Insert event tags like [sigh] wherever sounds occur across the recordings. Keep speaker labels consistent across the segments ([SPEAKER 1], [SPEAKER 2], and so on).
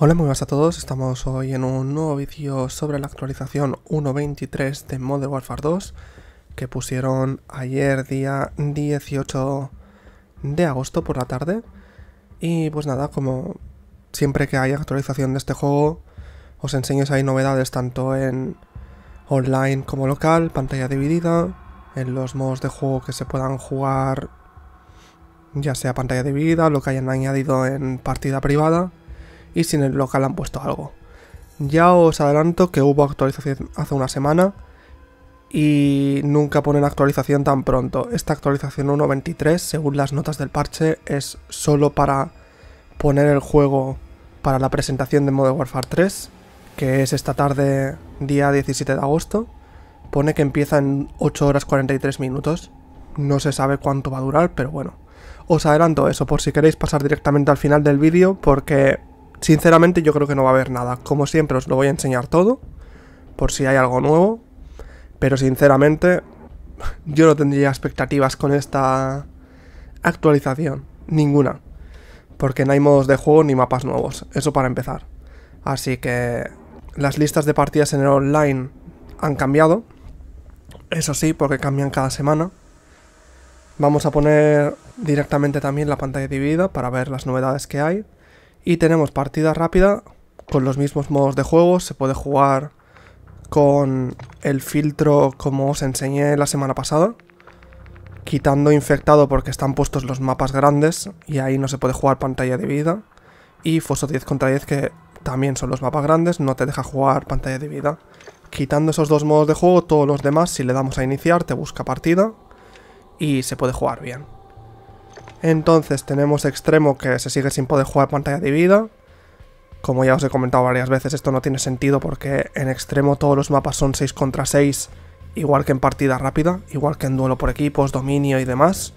[SPEAKER 1] Hola, muy buenas a todos. Estamos hoy en un nuevo vídeo sobre la actualización 1.23 de Modern Warfare 2 que pusieron ayer día 18 de agosto por la tarde. Y pues nada, como siempre que hay actualización de este juego, os enseño si hay novedades tanto en online como local, pantalla dividida, en los modos de juego que se puedan jugar, ya sea pantalla dividida, lo que hayan añadido en partida privada y si en el local han puesto algo. Ya os adelanto que hubo actualización hace una semana y nunca ponen actualización tan pronto. Esta actualización 1.23, según las notas del parche, es solo para poner el juego para la presentación de Modern Warfare 3, que es esta tarde, día 17 de agosto. Pone que empieza en 8 horas 43 minutos. No se sabe cuánto va a durar, pero bueno. Os adelanto eso por si queréis pasar directamente al final del vídeo, porque Sinceramente yo creo que no va a haber nada. Como siempre os lo voy a enseñar todo, por si hay algo nuevo. Pero sinceramente [laughs] yo no tendría expectativas con esta actualización. Ninguna. Porque no hay modos de juego ni mapas nuevos. Eso para empezar. Así que las listas de partidas en el online han cambiado. Eso sí, porque cambian cada semana. Vamos a poner directamente también la pantalla dividida para ver las novedades que hay. Y tenemos partida rápida con los mismos modos de juego. Se puede jugar con el filtro como os enseñé la semana pasada. Quitando infectado porque están puestos los mapas grandes y ahí no se puede jugar pantalla de vida Y foso 10 contra 10 que también son los mapas grandes, no te deja jugar pantalla de vida Quitando esos dos modos de juego, todos los demás, si le damos a iniciar, te busca partida y se puede jugar bien. Entonces tenemos extremo que se sigue sin poder jugar pantalla de vida. Como ya os he comentado varias veces, esto no tiene sentido porque en extremo todos los mapas son 6 contra 6, igual que en partida rápida, igual que en duelo por equipos, dominio y demás.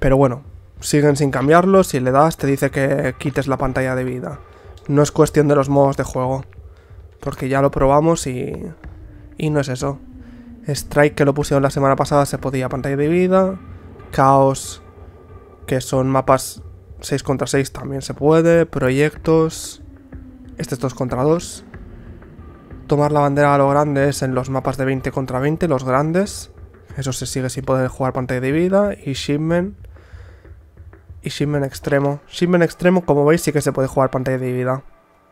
[SPEAKER 1] Pero bueno, siguen sin cambiarlo, si le das te dice que quites la pantalla de vida. No es cuestión de los modos de juego, porque ya lo probamos y... y no es eso. Strike que lo pusieron la semana pasada se podía pantalla de vida, Caos que son mapas 6 contra 6 también se puede, proyectos, este es 2 contra 2. Tomar la bandera a lo grande es en los mapas de 20 contra 20, los grandes. Eso se sigue sin poder jugar pantalla de vida. Y Shipment. Y Shipment extremo. Shipment extremo, como veis, sí que se puede jugar pantalla de vida.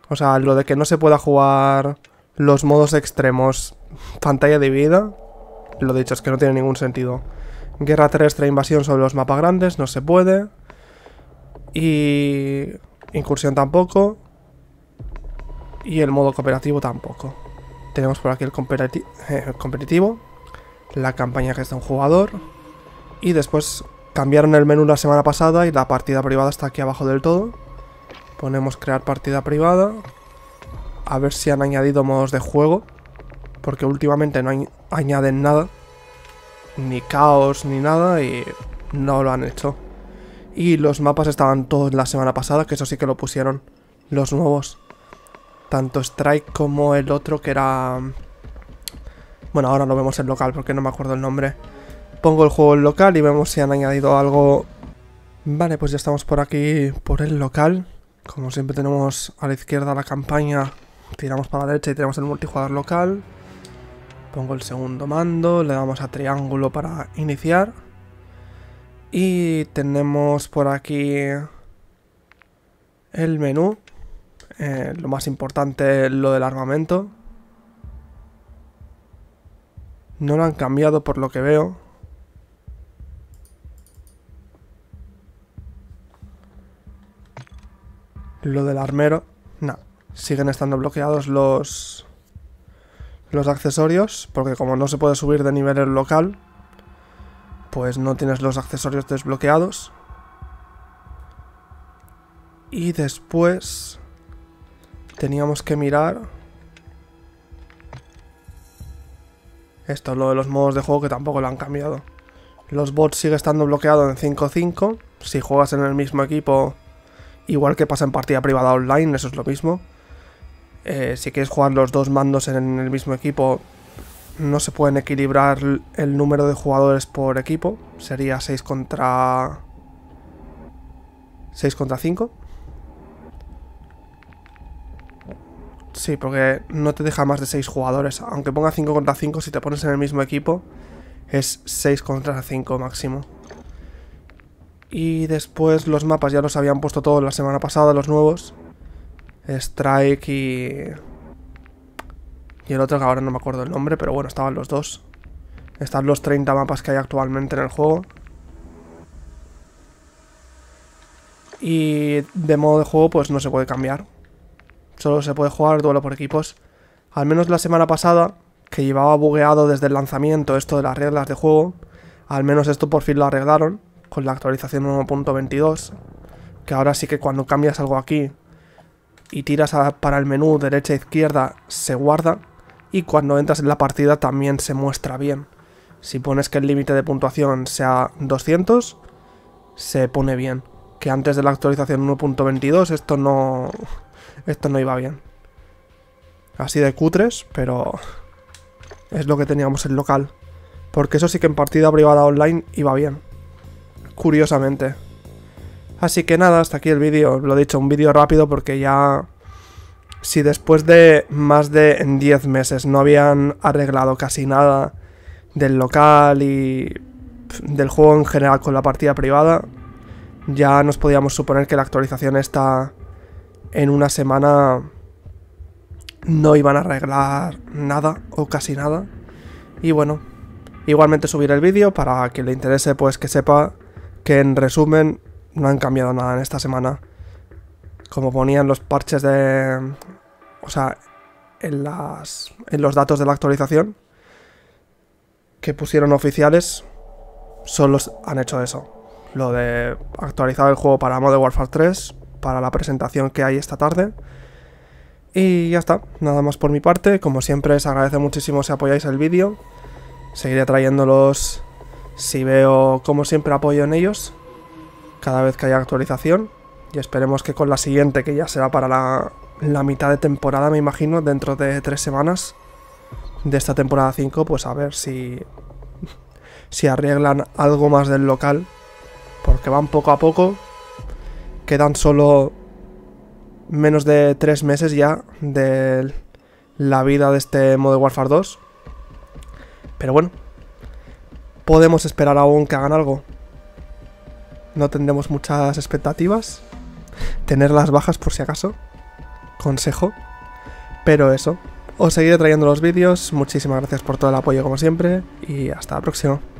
[SPEAKER 1] O sea, lo de que no se pueda jugar los modos extremos pantalla de vida, lo dicho, es que no tiene ningún sentido. Guerra terrestre, e invasión sobre los mapas grandes, no se puede. Y... Incursión tampoco. Y el modo cooperativo tampoco. Tenemos por aquí el, eh, competitivo. La campaña que está un jugador. Y después cambiaron el menú la semana pasada y la partida privada está aquí abajo del todo. Ponemos crear partida privada. A ver si han añadido modos de juego. Porque últimamente no añaden nada ni caos ni nada y no lo han hecho. Y los mapas estaban todos la semana pasada, que eso sí que lo pusieron, los nuevos. Tanto Strike como el otro que era... Bueno, ahora lo vemos el local porque no me acuerdo el nombre. Pongo el juego en local y vemos si han añadido algo... Vale, pues ya estamos por aquí, por el local. Como siempre tenemos a la izquierda la campaña, tiramos para la derecha y tenemos el multijugador local. Pongo el segundo mando, le damos a triángulo para iniciar. Y tenemos por aquí el menú. Eh, lo más importante es lo del armamento. No lo han cambiado por lo que veo. Lo del armero. No. Siguen estando bloqueados los los accesorios, porque como no se puede subir de nivel el local, pues no tienes los accesorios desbloqueados. Y después teníamos que mirar esto es lo de los modos de juego que tampoco lo han cambiado. Los bots sigue estando bloqueado en 5-5. Si juegas en el mismo equipo, igual que pasa en partida privada online, eso es lo mismo. Eh, si quieres jugar los dos mandos en el mismo equipo, no se pueden equilibrar el número de jugadores por equipo. Sería 6 contra... 6 contra 5. Sí, porque no te deja más de 6 jugadores. Aunque ponga 5 contra 5, si te pones en el mismo equipo, es 6 contra 5 máximo. Y después los mapas ya los habían puesto todos la semana pasada, los nuevos. Strike y... Y el otro que ahora no me acuerdo el nombre, pero bueno, estaban los dos. Están los 30 mapas que hay actualmente en el juego. Y de modo de juego pues no se puede cambiar. Solo se puede jugar duelo por equipos. Al menos la semana pasada, que llevaba bugueado desde el lanzamiento esto de las reglas de juego, al menos esto por fin lo arreglaron con la actualización 1.22. Que ahora sí que cuando cambias algo aquí y tiras para el menú derecha e izquierda se guarda y cuando entras en la partida también se muestra bien. Si pones que el límite de puntuación sea 200, se pone bien. Que antes de la actualización 1.22 esto no esto no iba bien. Así de cutres, pero es lo que teníamos en local. Porque eso sí que en partida privada online iba bien. Curiosamente. Así que nada, hasta aquí el vídeo. Lo he dicho, un vídeo rápido porque ya... Si después de más de 10 meses no habían arreglado casi nada del local y del juego en general con la partida privada, ya nos podíamos suponer que la actualización está en una semana no iban a arreglar nada o casi nada. Y bueno, igualmente subiré el vídeo para que le interese pues que sepa que en resumen no han cambiado nada en esta semana. Como ponían los parches de... O sea, en, las, en los datos de la actualización que pusieron oficiales, solo han hecho eso. Lo de actualizar el juego para Modern Warfare 3, para la presentación que hay esta tarde. Y ya está, nada más por mi parte. Como siempre, os agradece muchísimo si apoyáis el vídeo. Seguiré trayéndolos si veo como siempre apoyo en ellos cada vez que haya actualización. Y esperemos que con la siguiente, que ya será para la, mitad de temporada, me imagino, dentro de tres semanas de esta temporada 5, pues a ver si, si arreglan algo más del local. Porque van poco a poco. Quedan solo menos de tres meses ya de la vida de este Modern Warfare 2. Pero bueno, podemos esperar aún que hagan algo no tendremos muchas expectativas. Tener las bajas por si acaso. Consejo. Pero eso. Os seguiré trayendo los vídeos. Muchísimas gracias por todo el apoyo como siempre. Y hasta la próxima.